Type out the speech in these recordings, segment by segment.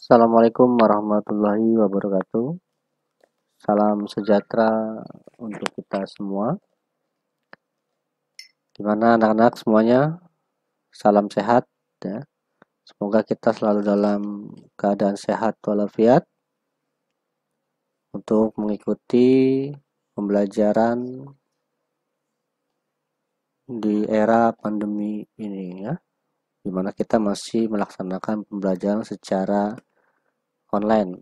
Assalamualaikum warahmatullahi wabarakatuh. Salam sejahtera untuk kita semua. Gimana anak-anak semuanya? Salam sehat ya. Semoga kita selalu dalam keadaan sehat walafiat untuk mengikuti pembelajaran di era pandemi ini ya Gimana kita masih melaksanakan pembelajaran secara online.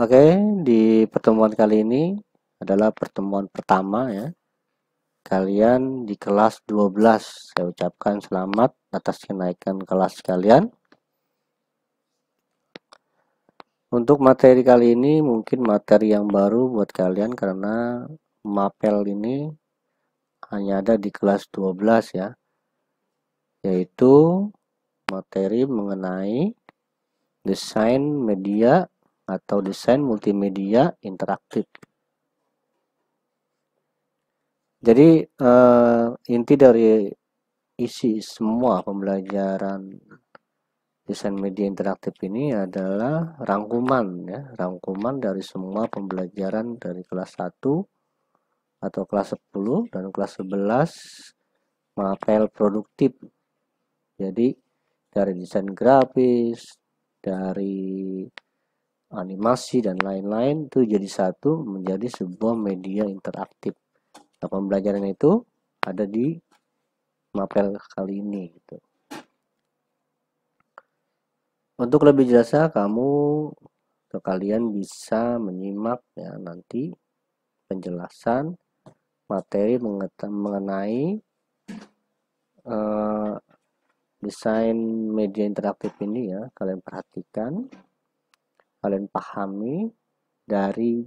Oke, di pertemuan kali ini adalah pertemuan pertama ya. Kalian di kelas 12, saya ucapkan selamat atas kenaikan kelas kalian. Untuk materi kali ini mungkin materi yang baru buat kalian karena mapel ini hanya ada di kelas 12 ya. Yaitu materi mengenai desain media atau desain multimedia interaktif. Jadi uh, inti dari isi semua pembelajaran desain media interaktif ini adalah rangkuman ya, rangkuman dari semua pembelajaran dari kelas 1 atau kelas 10 dan kelas 11 mapel produktif. Jadi dari desain grafis, dari animasi dan lain-lain itu jadi satu menjadi sebuah media interaktif. Nah, pembelajaran itu ada di mapel kali ini gitu. Untuk lebih jelasnya kamu ke kalian bisa menyimak ya nanti penjelasan materi mengenai uh, desain media interaktif ini ya kalian perhatikan kalian pahami dari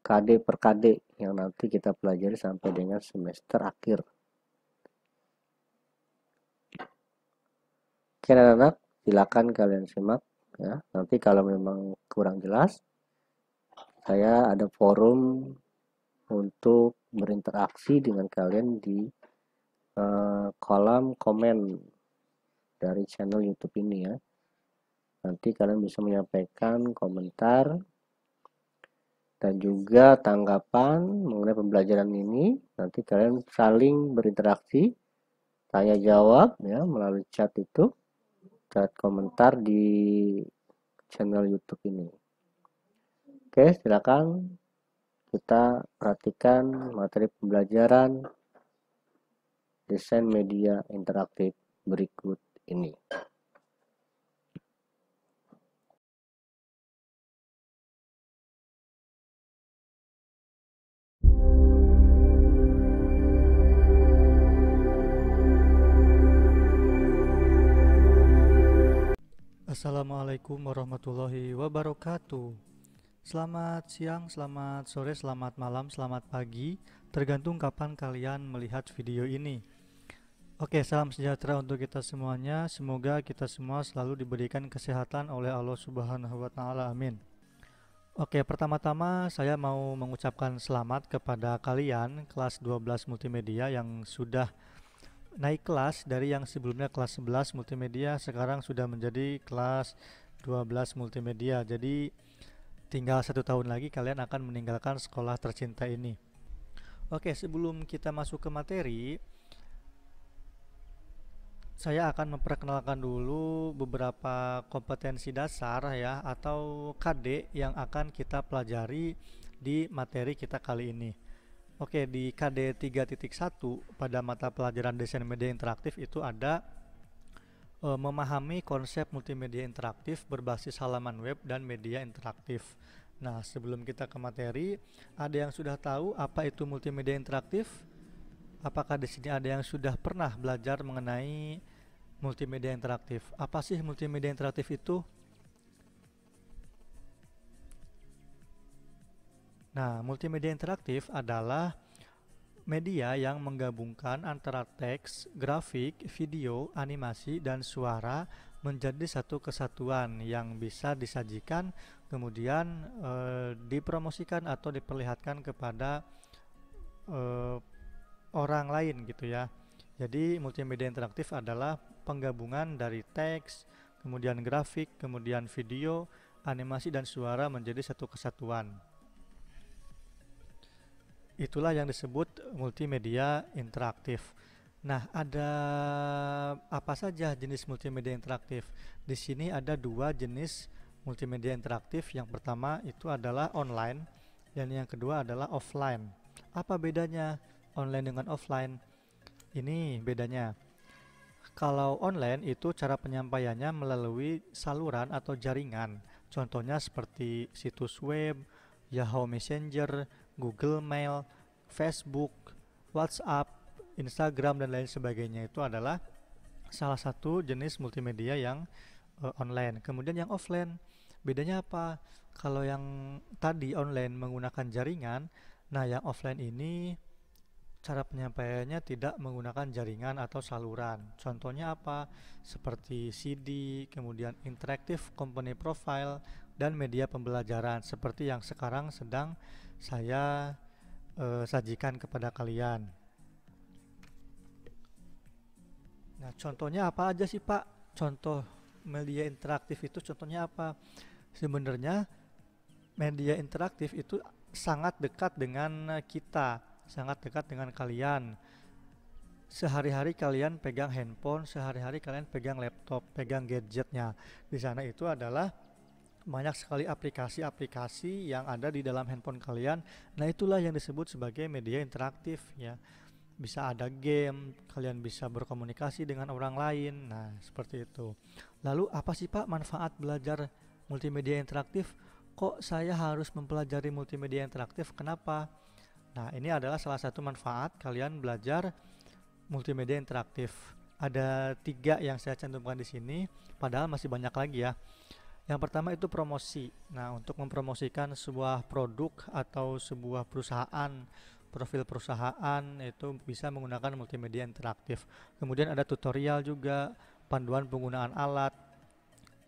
KD per KD yang nanti kita pelajari sampai dengan semester akhir Oke anak-anak silakan kalian simak ya nanti kalau memang kurang jelas saya ada forum untuk berinteraksi dengan kalian di uh, eh, kolom komen dari channel YouTube ini ya. Nanti kalian bisa menyampaikan komentar dan juga tanggapan mengenai pembelajaran ini. Nanti kalian saling berinteraksi, tanya jawab ya melalui chat itu, chat komentar di channel YouTube ini. Oke, silakan kita perhatikan materi pembelajaran desain media interaktif berikut ini. Assalamualaikum warahmatullahi wabarakatuh. Selamat siang, selamat sore, selamat malam, selamat pagi, tergantung kapan kalian melihat video ini. Oke, salam sejahtera untuk kita semuanya. Semoga kita semua selalu diberikan kesehatan oleh Allah Subhanahu wa taala. Amin. Oke, pertama-tama saya mau mengucapkan selamat kepada kalian kelas 12 multimedia yang sudah naik kelas dari yang sebelumnya kelas 11 multimedia sekarang sudah menjadi kelas 12 multimedia. Jadi tinggal satu tahun lagi kalian akan meninggalkan sekolah tercinta ini. Oke, sebelum kita masuk ke materi, saya akan memperkenalkan dulu beberapa kompetensi dasar ya atau KD yang akan kita pelajari di materi kita kali ini. Oke, di KD 3.1 pada mata pelajaran desain media interaktif itu ada e, memahami konsep multimedia interaktif berbasis halaman web dan media interaktif. Nah, sebelum kita ke materi, ada yang sudah tahu apa itu multimedia interaktif? Apakah di sini ada yang sudah pernah belajar mengenai multimedia interaktif. Apa sih multimedia interaktif itu? Nah, multimedia interaktif adalah media yang menggabungkan antara teks, grafik, video, animasi, dan suara menjadi satu kesatuan yang bisa disajikan kemudian e, dipromosikan atau diperlihatkan kepada e, orang lain gitu ya. Jadi multimedia interaktif adalah penggabungan dari teks, kemudian grafik, kemudian video, animasi dan suara menjadi satu kesatuan. Itulah yang disebut multimedia interaktif. Nah, ada apa saja jenis multimedia interaktif? Di sini ada dua jenis multimedia interaktif. Yang pertama itu adalah online dan yang kedua adalah offline. Apa bedanya online dengan offline? Ini bedanya. Kalau online itu cara penyampaiannya melalui saluran atau jaringan. Contohnya seperti situs web, Yahoo Messenger, Google Mail, Facebook, WhatsApp, Instagram dan lain sebagainya itu adalah salah satu jenis multimedia yang uh, online. Kemudian yang offline bedanya apa? Kalau yang tadi online menggunakan jaringan, nah yang offline ini Cara penyampaiannya tidak menggunakan jaringan atau saluran. Contohnya apa? Seperti CD, kemudian interaktif company profile, dan media pembelajaran seperti yang sekarang sedang saya eh, sajikan kepada kalian. Nah, contohnya apa aja sih Pak? Contoh media interaktif itu contohnya apa? Sebenarnya media interaktif itu sangat dekat dengan kita sangat dekat dengan kalian. Sehari-hari kalian pegang handphone, sehari-hari kalian pegang laptop, pegang gadgetnya. Di sana itu adalah banyak sekali aplikasi-aplikasi yang ada di dalam handphone kalian. Nah, itulah yang disebut sebagai media interaktif ya. Bisa ada game, kalian bisa berkomunikasi dengan orang lain. Nah, seperti itu. Lalu apa sih Pak manfaat belajar multimedia interaktif? Kok saya harus mempelajari multimedia interaktif? Kenapa? Nah, ini adalah salah satu manfaat kalian belajar multimedia interaktif. Ada tiga yang saya cantumkan di sini, padahal masih banyak lagi ya. Yang pertama itu promosi. Nah, untuk mempromosikan sebuah produk atau sebuah perusahaan, profil perusahaan itu bisa menggunakan multimedia interaktif. Kemudian ada tutorial juga, panduan penggunaan alat,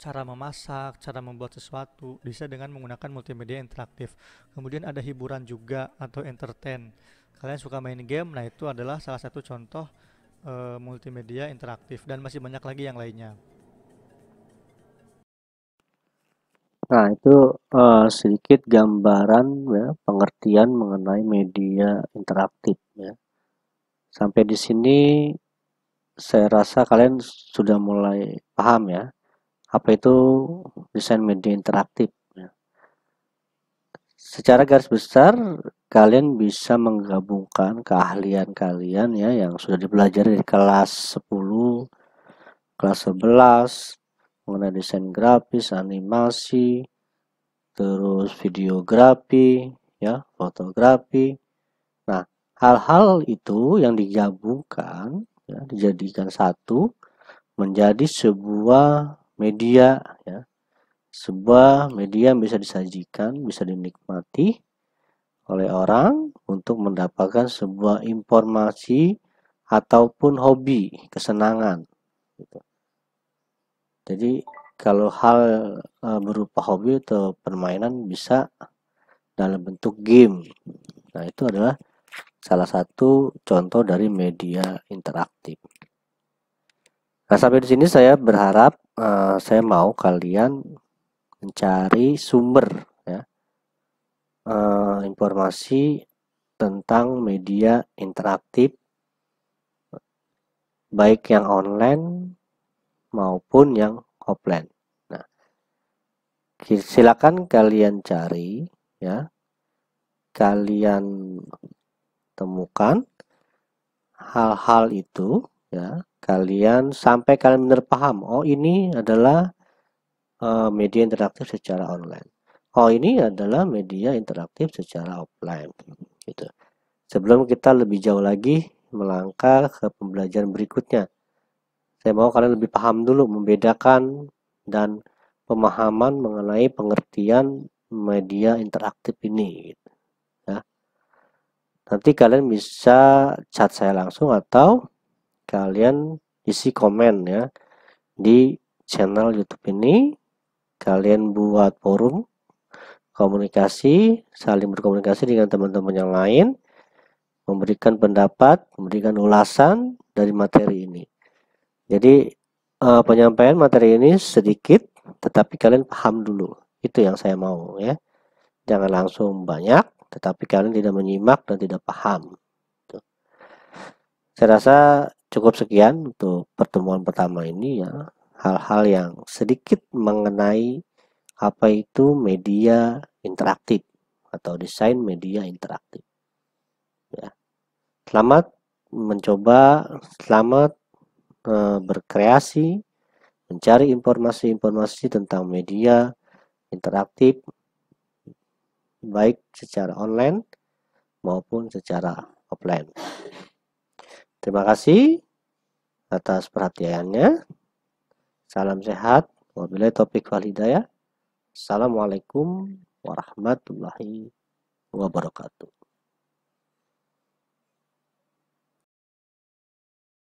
cara memasak, cara membuat sesuatu bisa dengan menggunakan multimedia interaktif. Kemudian ada hiburan juga atau entertain. Kalian suka main game, nah itu adalah salah satu contoh e, multimedia interaktif dan masih banyak lagi yang lainnya. Nah, itu uh, sedikit gambaran ya, pengertian mengenai media interaktif ya. Sampai di sini saya rasa kalian sudah mulai paham ya apa itu desain media interaktif ya. secara garis besar kalian bisa menggabungkan keahlian kalian ya yang sudah dipelajari di kelas 10 kelas 11 mengenai desain grafis animasi terus videografi ya fotografi nah hal-hal itu yang digabungkan ya, dijadikan satu menjadi sebuah media ya. Sebuah media yang bisa disajikan, bisa dinikmati oleh orang untuk mendapatkan sebuah informasi ataupun hobi, kesenangan gitu. Jadi kalau hal e, berupa hobi atau permainan bisa dalam bentuk game. Nah, itu adalah salah satu contoh dari media interaktif. Nah, sampai di sini saya berharap uh, saya mau kalian mencari sumber ya uh, informasi tentang media interaktif baik yang online maupun yang offline. Nah, silakan kalian cari ya. Kalian temukan hal-hal itu ya kalian sampai kalian benar paham oh ini adalah uh, media interaktif secara online oh ini adalah media interaktif secara offline gitu sebelum kita lebih jauh lagi melangkah ke pembelajaran berikutnya saya mau kalian lebih paham dulu membedakan dan pemahaman mengenai pengertian media interaktif ini gitu. ya. nanti kalian bisa chat saya langsung atau kalian isi komen ya di channel YouTube ini. Kalian buat forum komunikasi, saling berkomunikasi dengan teman-teman yang lain, memberikan pendapat, memberikan ulasan dari materi ini. Jadi uh, penyampaian materi ini sedikit, tetapi kalian paham dulu. Itu yang saya mau ya. Jangan langsung banyak, tetapi kalian tidak menyimak dan tidak paham. Saya rasa cukup sekian untuk pertemuan pertama ini ya. Hal-hal yang sedikit mengenai apa itu media interaktif atau desain media interaktif. Ya. Selamat mencoba, selamat eh, berkreasi, mencari informasi-informasi tentang media interaktif baik secara online maupun secara offline. Terima kasih atas perhatiannya. Salam sehat. Wabillahi topik wal hidayah. Assalamualaikum warahmatullahi wabarakatuh.